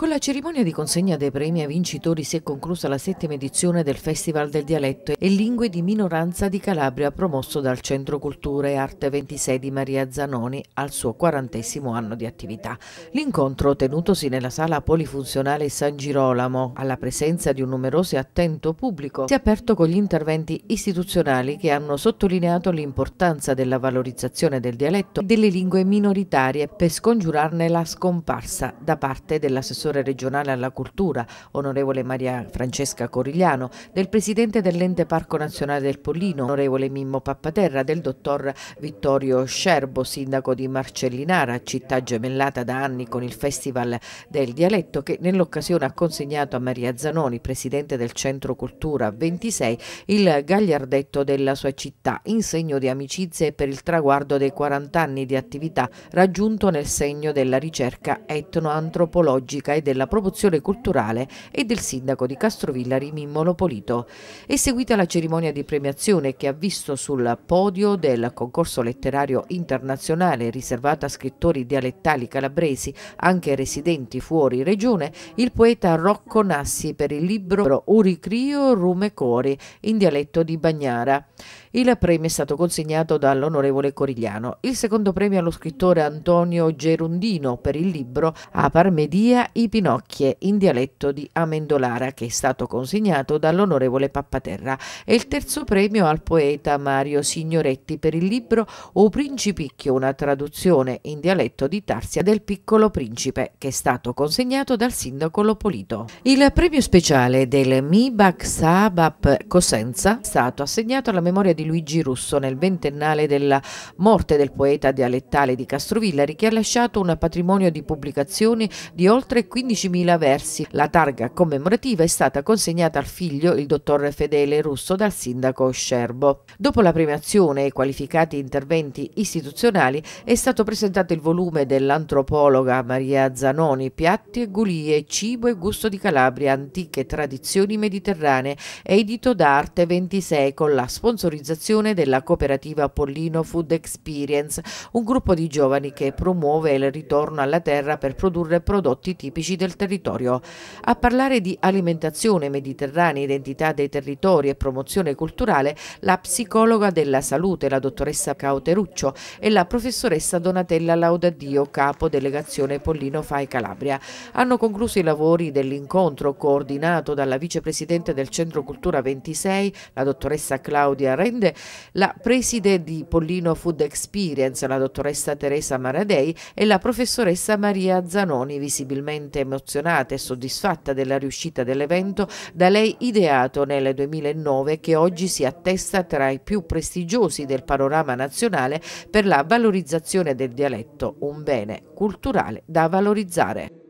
Con la cerimonia di consegna dei premi ai vincitori si è conclusa la settima edizione del Festival del Dialetto e Lingue di Minoranza di Calabria promosso dal Centro Cultura e Arte 26 di Maria Zanoni al suo quarantesimo anno di attività. L'incontro, tenutosi nella sala polifunzionale San Girolamo, alla presenza di un numeroso e attento pubblico, si è aperto con gli interventi istituzionali che hanno sottolineato l'importanza della valorizzazione del dialetto e delle lingue minoritarie per scongiurarne la scomparsa da parte dell'assessore assessore regionale alla cultura, onorevole Maria Francesca Corigliano, del presidente dell'ente Parco Nazionale del Pollino, onorevole Mimmo Pappaterra, del dottor Vittorio Scerbo, sindaco di Marcellinara, città gemellata da anni con il Festival del Dialetto, che nell'occasione ha consegnato a Maria Zanoni, presidente del Centro Cultura 26, il gagliardetto della sua città, in segno di amicizie per il traguardo dei 40 anni di attività raggiunto nel segno della ricerca etnoantropologica e e della promozione culturale e del sindaco di Castrovilla Mimmolo Polito. È seguita la cerimonia di premiazione che ha visto sul podio del concorso letterario internazionale riservato a scrittori dialettali calabresi, anche residenti fuori regione, il poeta Rocco Nassi per il libro Uricrio Rume Cori in dialetto di Bagnara. Il premio è stato consegnato dall'onorevole Corigliano. Il secondo premio allo scrittore Antonio Gerundino per il libro A Parmedia i Pinocchie in dialetto di Amendolara che è stato consegnato dall'onorevole Pappaterra e il terzo premio al poeta Mario Signoretti per il libro O Principicchio, una traduzione in dialetto di Tarsia del piccolo principe che è stato consegnato dal sindaco Lopolito. Il premio speciale del Mibac Sabap Cosenza è stato assegnato alla memoria di di Luigi Russo nel ventennale della morte del poeta dialettale di Castrovillari che ha lasciato un patrimonio di pubblicazioni di oltre 15.000 versi. La targa commemorativa è stata consegnata al figlio, il dottor Fedele Russo, dal sindaco Scerbo. Dopo la premiazione e qualificati interventi istituzionali è stato presentato il volume dell'antropologa Maria Zanoni, Piatti e Gulie, Cibo e Gusto di Calabria, Antiche Tradizioni Mediterranee, edito da Arte 26 con la sponsorizzazione organizzazione della cooperativa Pollino Food Experience, un gruppo di giovani che promuove il ritorno alla terra per produrre prodotti tipici del territorio. A parlare di alimentazione mediterranea, identità dei territori e promozione culturale, la psicologa della salute, la dottoressa Cauteruccio e la professoressa Donatella Laudadio, capo delegazione Pollino Fai Calabria. Hanno concluso i lavori dell'incontro coordinato dalla vicepresidente del Centro Cultura 26, la dottoressa Claudia Rendi, aziende, la preside di Pollino Food Experience, la dottoressa Teresa Maradei e la professoressa Maria Zanoni, visibilmente emozionata e soddisfatta della riuscita dell'evento da lei ideato nel 2009 che oggi si attesta tra i più prestigiosi del panorama nazionale per la valorizzazione del dialetto, un bene culturale da valorizzare.